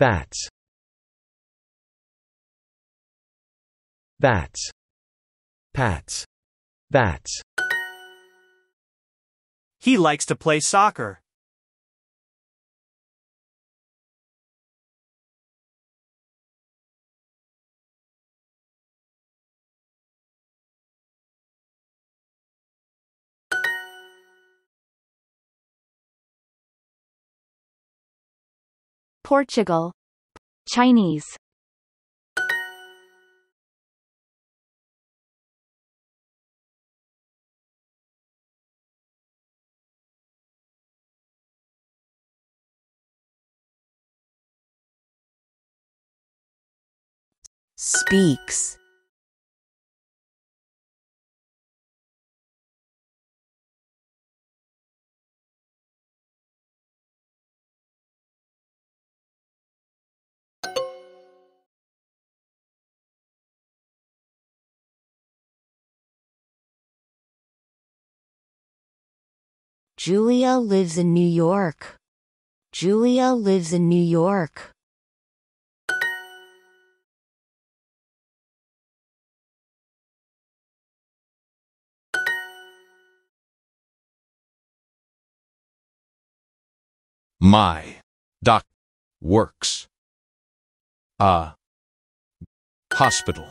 Bats Bats Pats Bats He likes to play soccer. Portugal Chinese Speaks Julia lives in New York. Julia lives in New York. My doc works a hospital.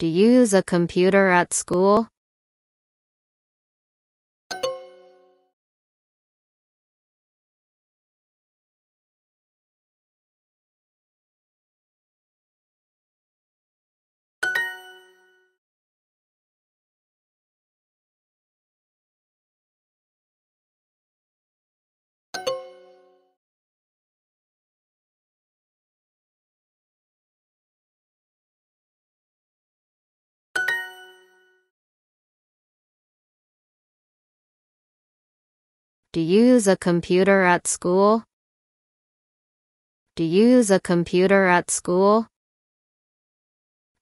Do you use a computer at school? Do you use a computer at school? Do you use a computer at school?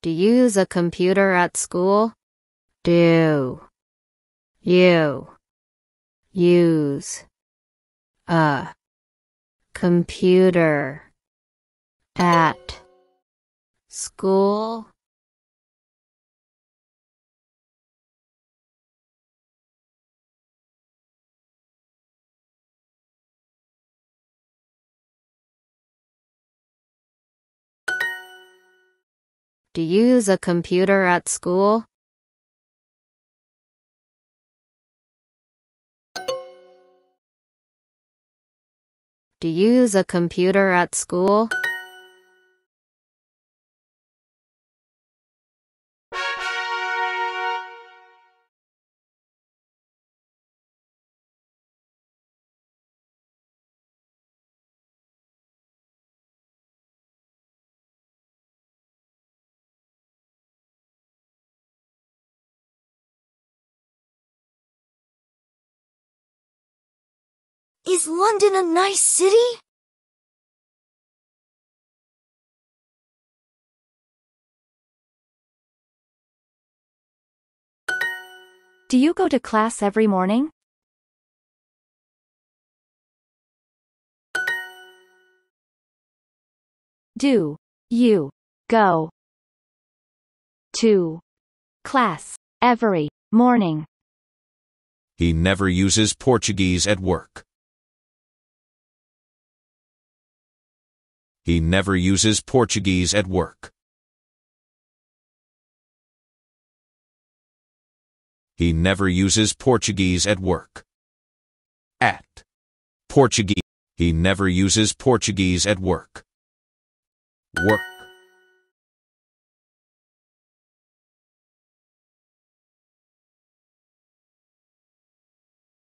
Do you use a computer at school? Do you use a computer at school? Do you use a computer at school? Do you use a computer at school? Is London a nice city? Do you go to class every morning? Do you go to class every morning? He never uses Portuguese at work. He never uses Portuguese at work. He never uses Portuguese at work. At. Portuguese. He never uses Portuguese at work. Work.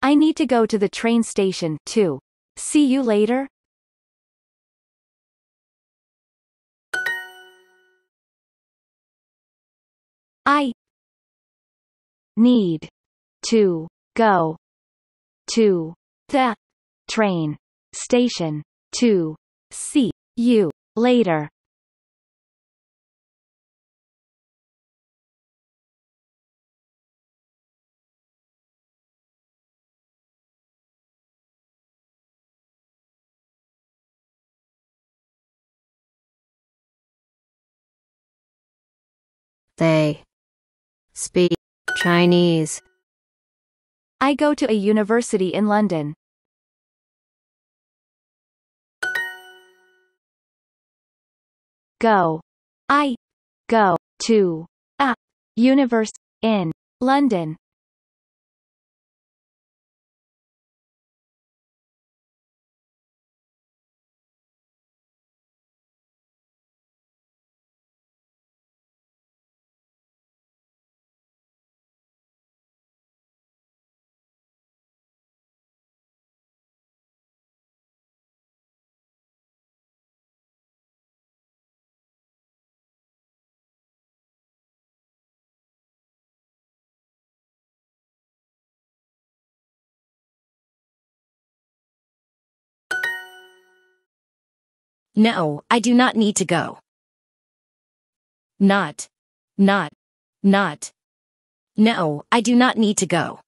I need to go to the train station, too. See you later. I need to go to the train station to see you later. They Speak Chinese. I go to a university in London. Go. I go to a university in London. No, I do not need to go. Not. Not. Not. No, I do not need to go.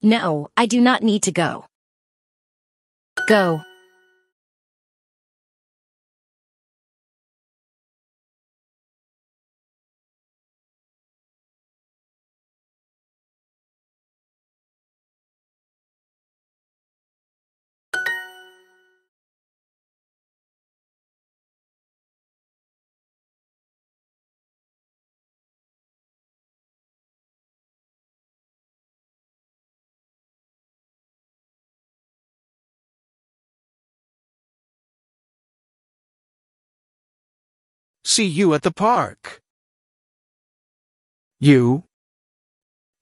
No, I do not need to go. Go. See you at the park. You.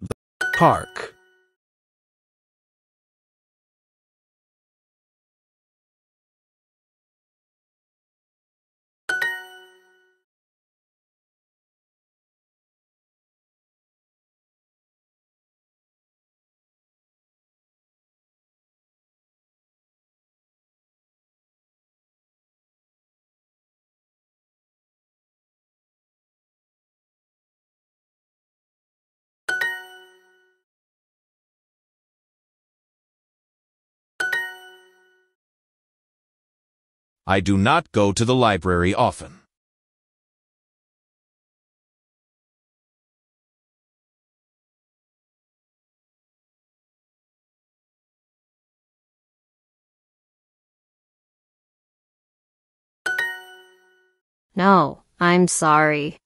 The park. I do not go to the library often. No, I'm sorry.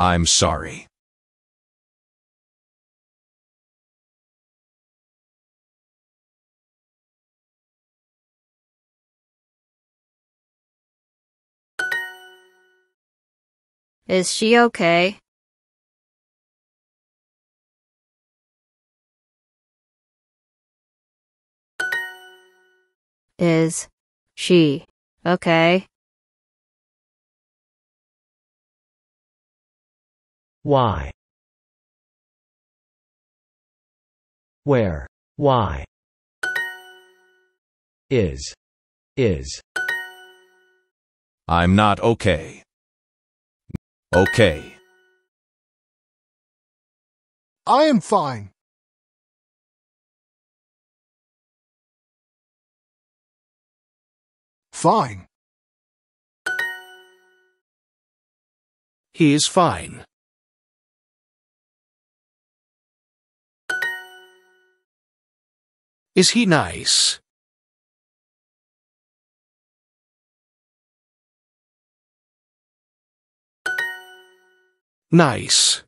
I'm sorry. Is she okay? Is she okay? Y where Y is is I'm not okay. Okay. I am fine. Fine. He is fine. Is he nice? Nice.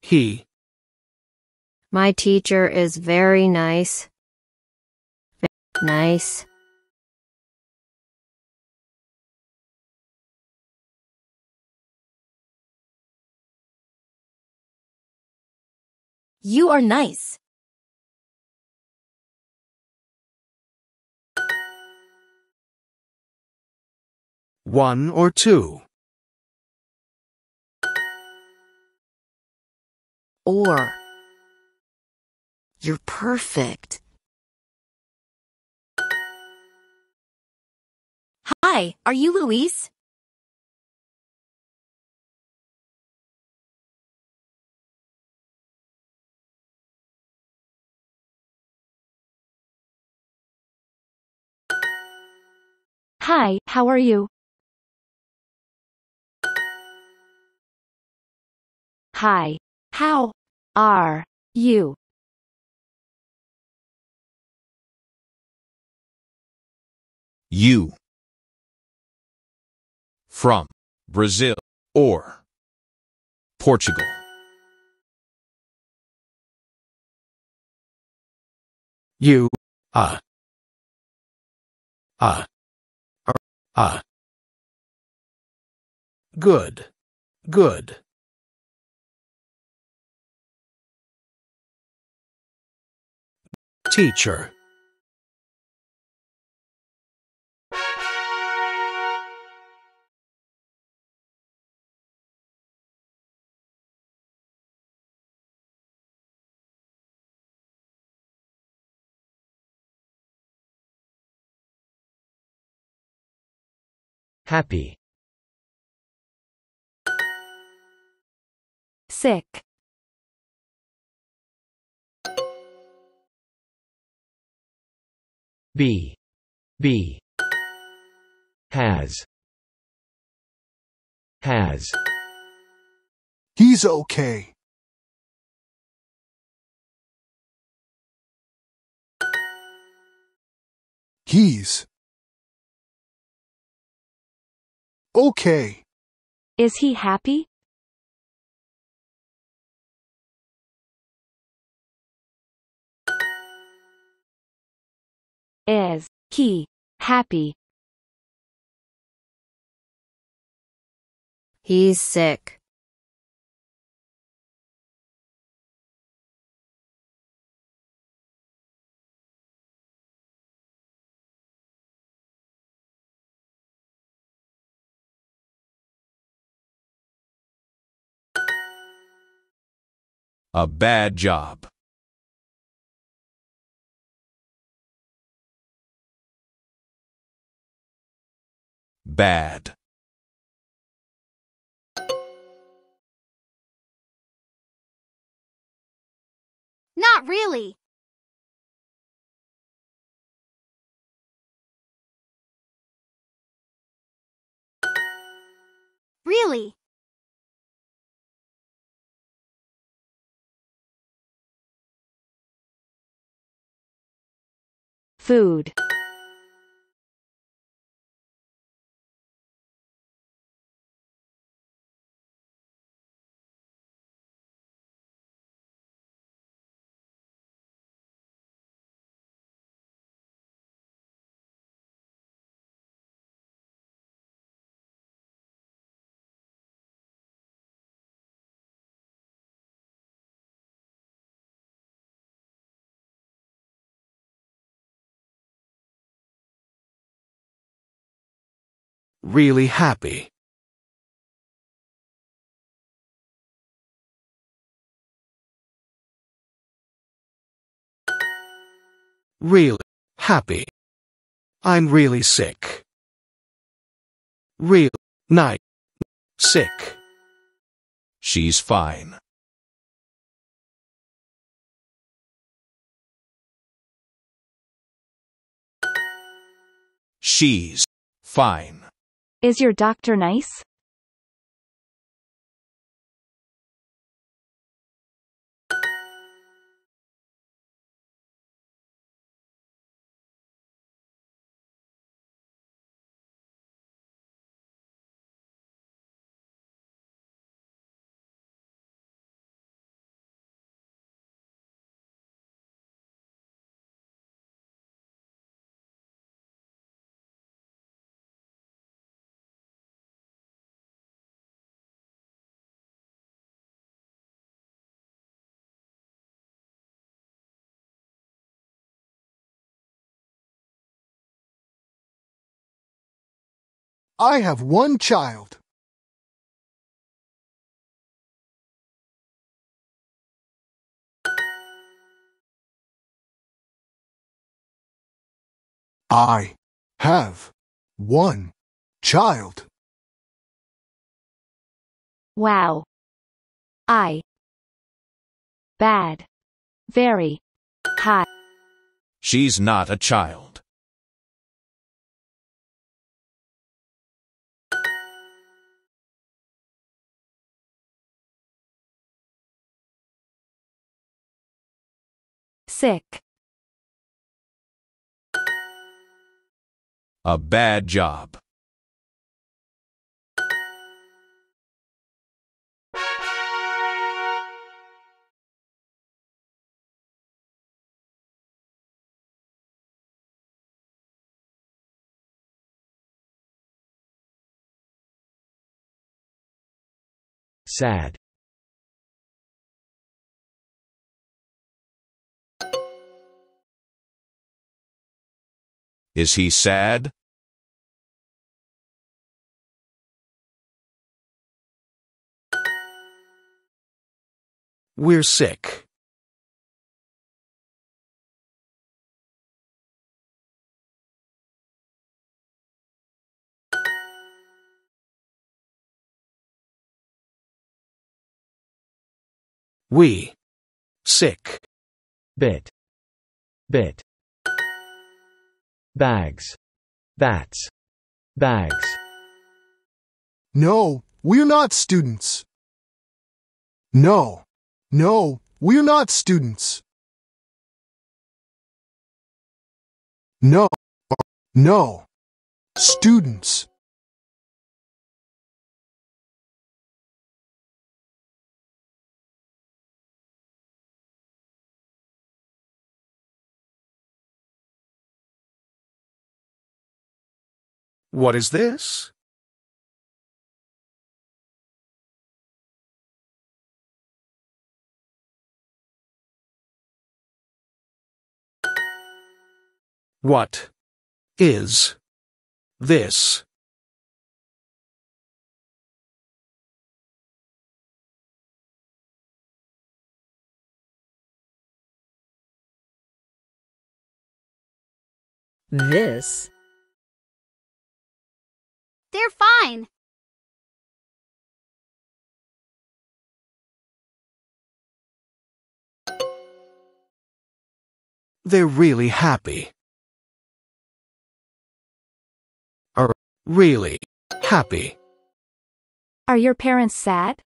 He. My teacher is very nice. nice. You are nice. 1 or 2. Or. You're perfect. Hi, are you Louise? Hi, how are you? Hi. How are you? You from Brazil or Portugal. You ah ah ah good good Teacher Happy sick B B has has He's okay. He's okay. Is he happy? is he happy? He's sick. A bad job. Bad. Not really. Really? Food really happy. Really happy. I'm really sick. Real night sick. She's fine. She's fine. Is your doctor nice? I have one child. I have one child. Wow. I. Bad. Very. high. She's not a child. sick. A bad job. Sad Is he sad? We're sick. We. Sick. Bit. Bit bags, bats, bags. No, we're not students. No, no, we're not students. No, no, students. What is this? What is this? This they're fine. They're really happy. Are really happy. Are your parents sad?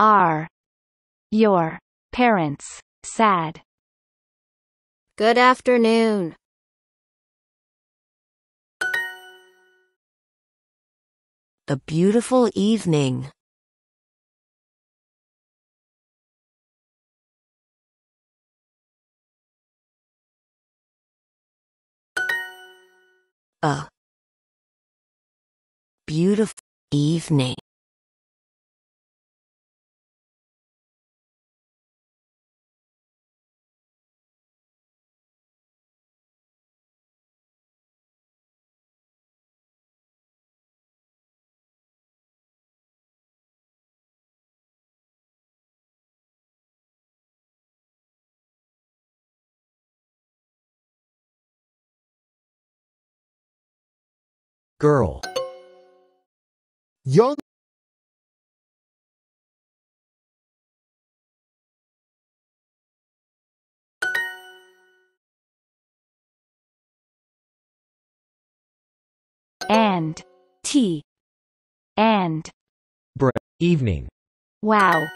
Are your parents sad? Good afternoon. a beautiful evening. A beautiful evening. girl. Young and T. and Br evening. Wow.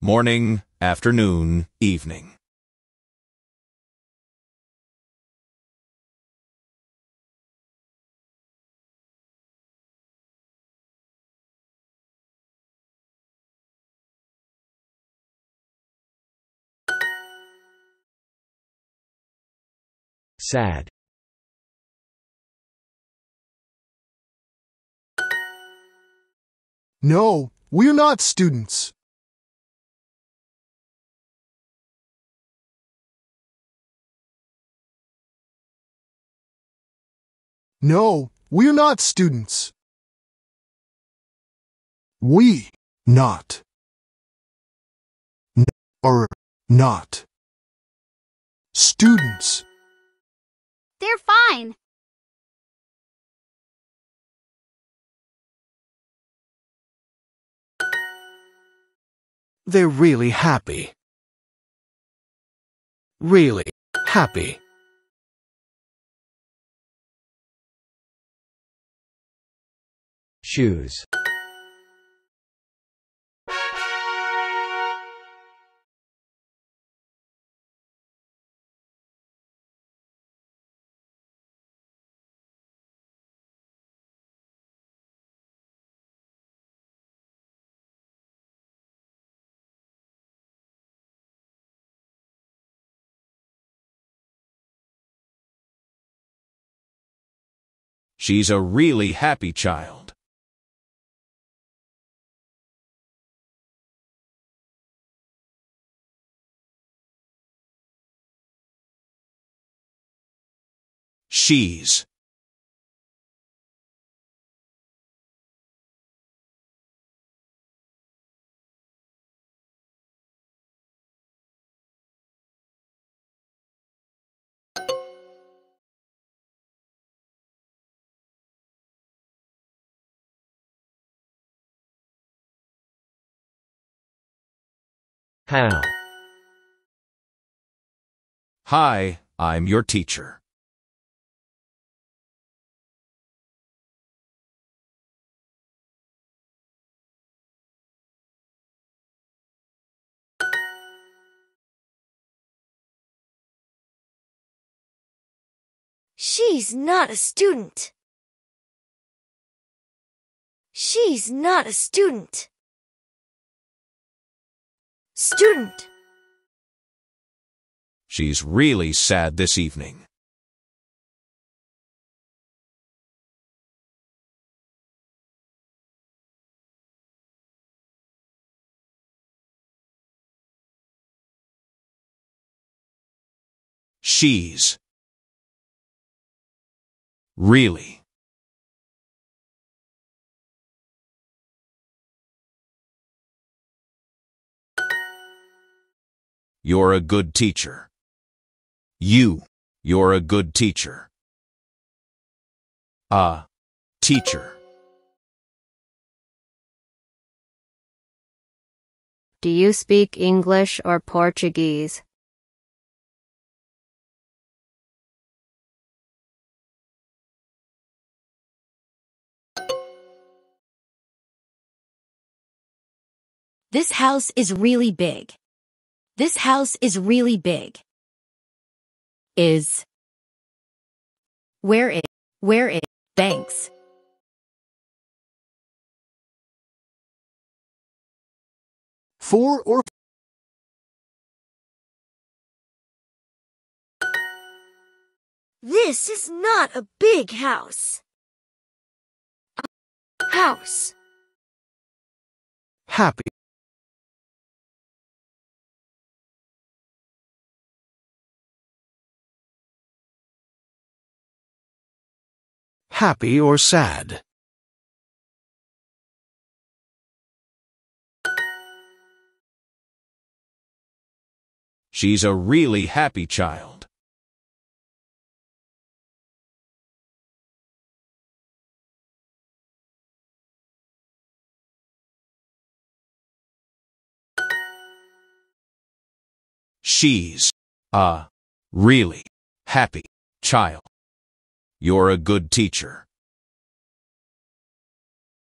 Morning, afternoon, evening. sad. No, we're not students. No, we're not students. We, not. are or, not. Students. They're fine. They're really happy. Really happy. Shoes. She's a really happy child. She's How? Hi, I'm your teacher. She's not a student. She's not a student. Student. She's really sad this evening. She's really You're a good teacher. You. You're a good teacher. A. Teacher. Do you speak English or Portuguese? This house is really big. This house is really big. Is. Where it, where it, thanks. Four or This is not a big house. House. Happy. happy or sad. She's a really happy child. She's a really happy child. You're a good teacher.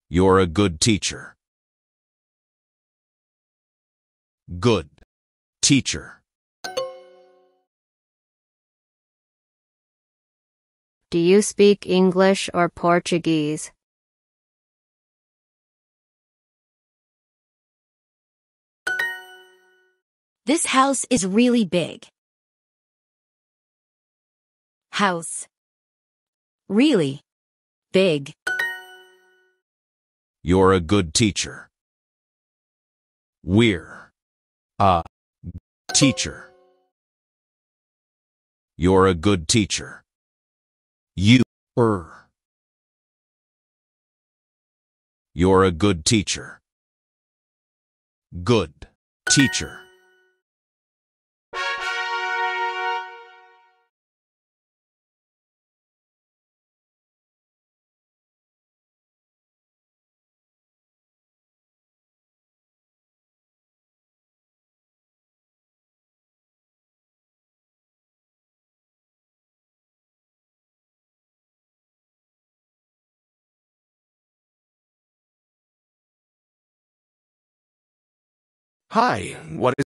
You're a good teacher. Good teacher. Do you speak English or Portuguese? This house is really big. House Really. Big. You're a good teacher. We're a teacher. You're a good teacher. You are You're a good teacher. Good teacher. Hi, what is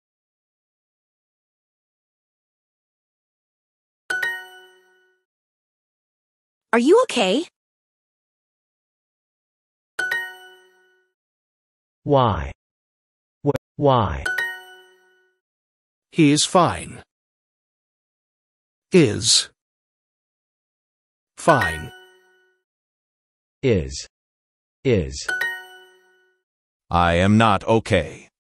Are you okay? Why? Wh- why? He is fine. Is. Fine. Is. Is. I am not okay.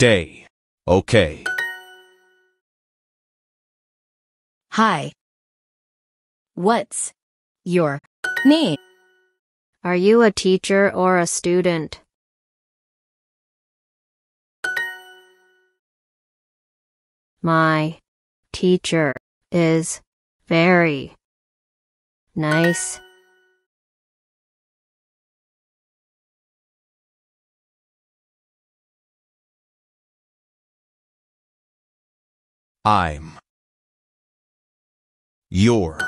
Day. Okay. Hi. What's your name? Are you a teacher or a student? My teacher is very nice. I'm your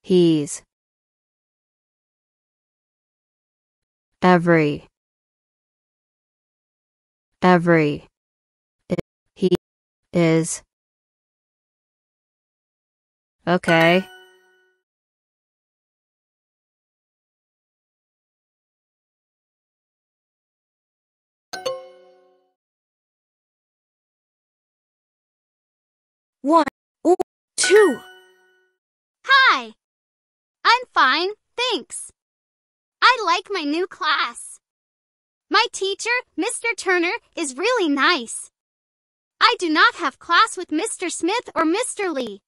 He's every every he is okay. One, two. Hi. I'm fine, thanks. I like my new class. My teacher, Mr. Turner, is really nice. I do not have class with Mr. Smith or Mr. Lee.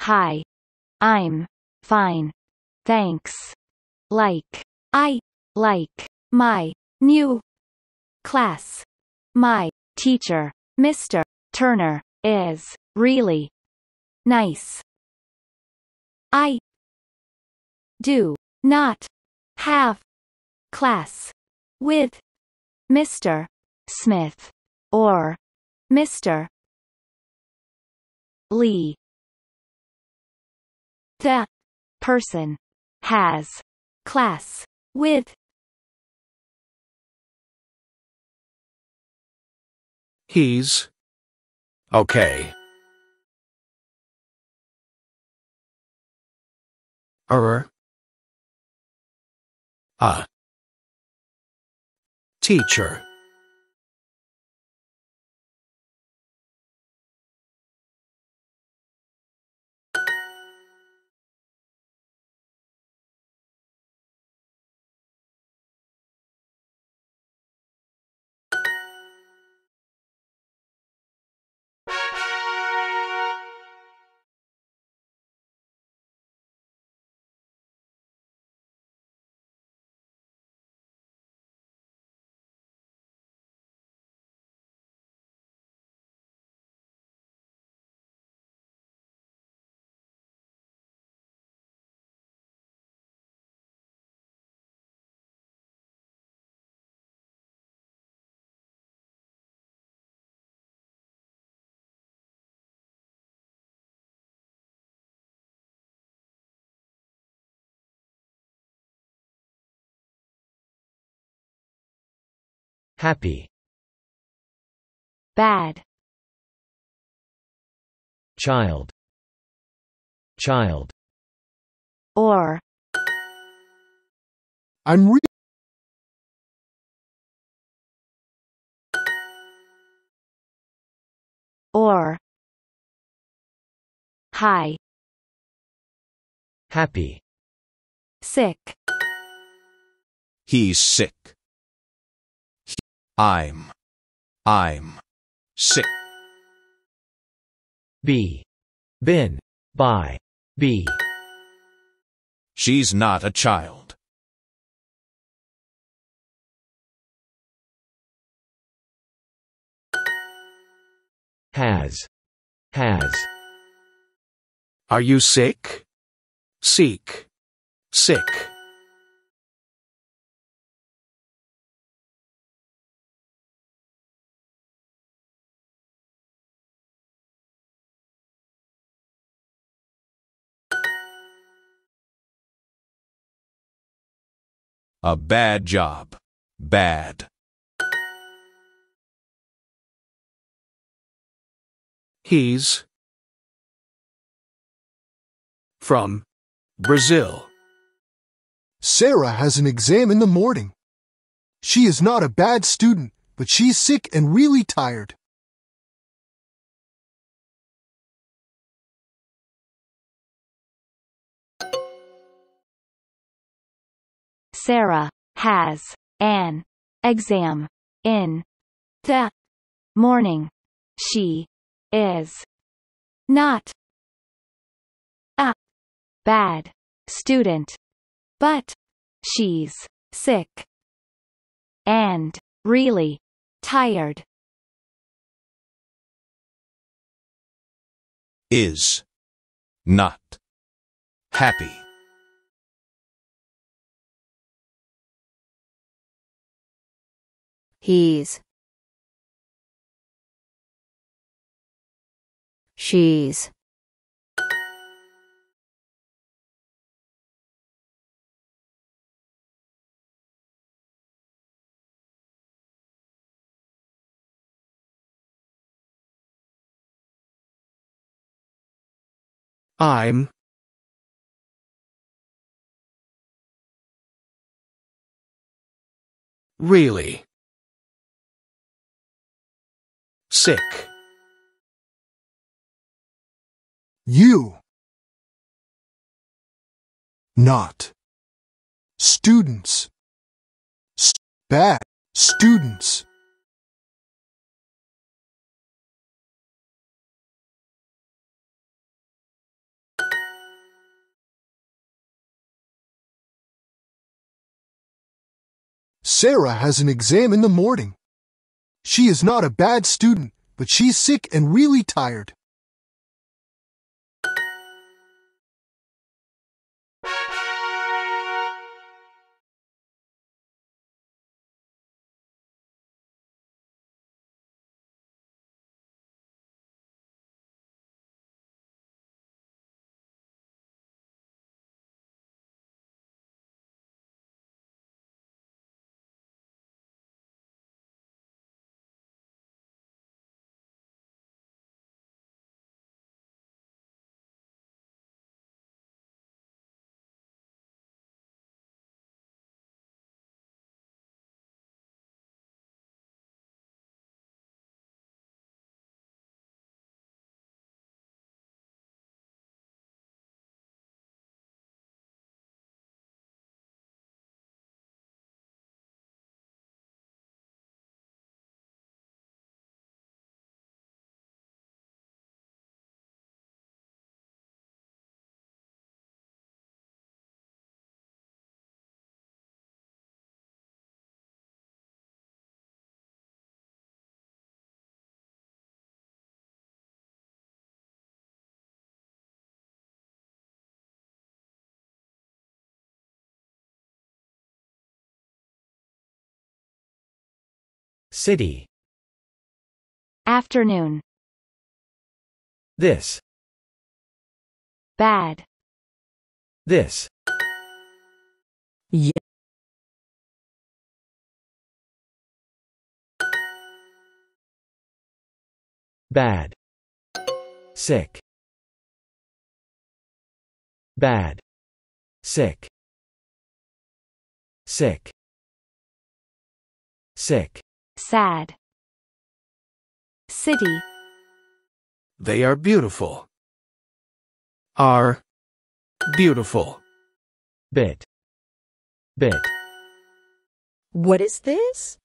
Hi. I'm fine. Thanks like I like my new class. My teacher, Mr. Turner, is really nice. I do not have class with Mr. Smith or Mr. Lee. The person has class with He's okay. Error. A teacher. Happy. Bad. Child. Child. Or. I'm re- or high happy sick he's sick I'm. I'm. Sick. B. Been. By. B. She's not a child. Has. Has. Are you sick? Seek. Sick. A bad job. Bad. He's from Brazil. Sarah has an exam in the morning. She is not a bad student, but she's sick and really tired. Sarah has an exam in the morning. She is not a bad student, but she's sick and really tired. Is not happy. He's. She's. I'm Really sick. You. Not. Students. St bad. Students. Sarah has an exam in the morning. She is not a bad student, but she's sick and really tired. City. Afternoon. This. Bad. This. Yeah. Bad. Sick. Bad. Sick. Sick. Sick. Sad. City. They are beautiful. Are. Beautiful. Bit. Bit. What is this?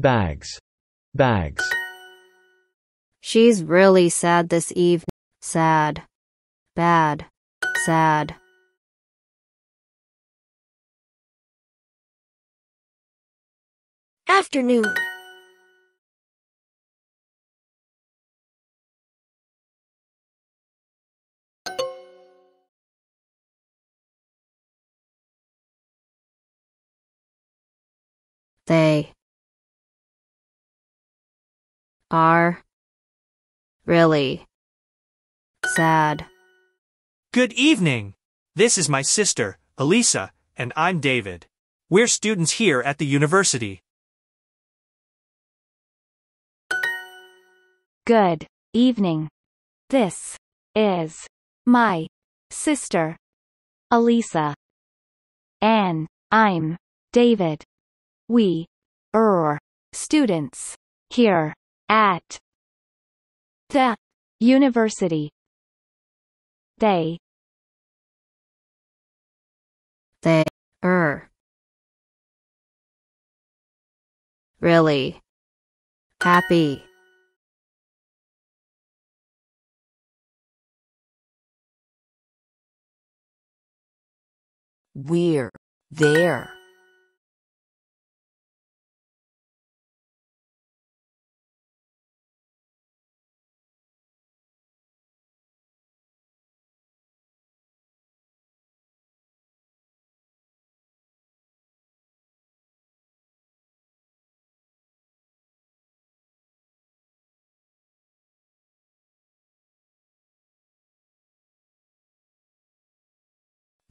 Bags. Bags. She's really sad this evening. Sad. Bad. Sad. Afternoon. They are really sad. Good evening. This is my sister, Elisa, and I'm David. We're students here at the university. Good evening. This is my sister, Elisa. And I'm David. We are students here at the university they they er really happy we're there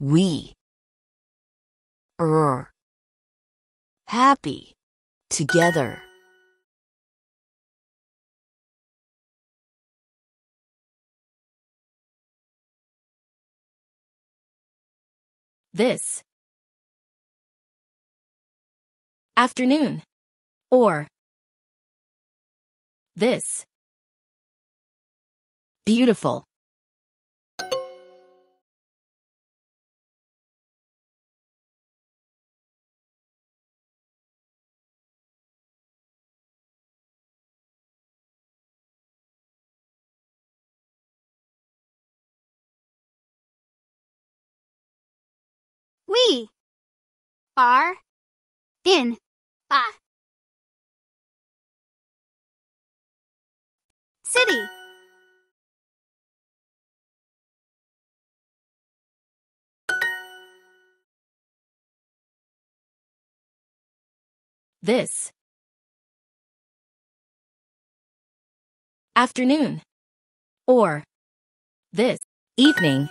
We are er. happy together. This afternoon or this beautiful bar, din, ba. City. This afternoon or this evening.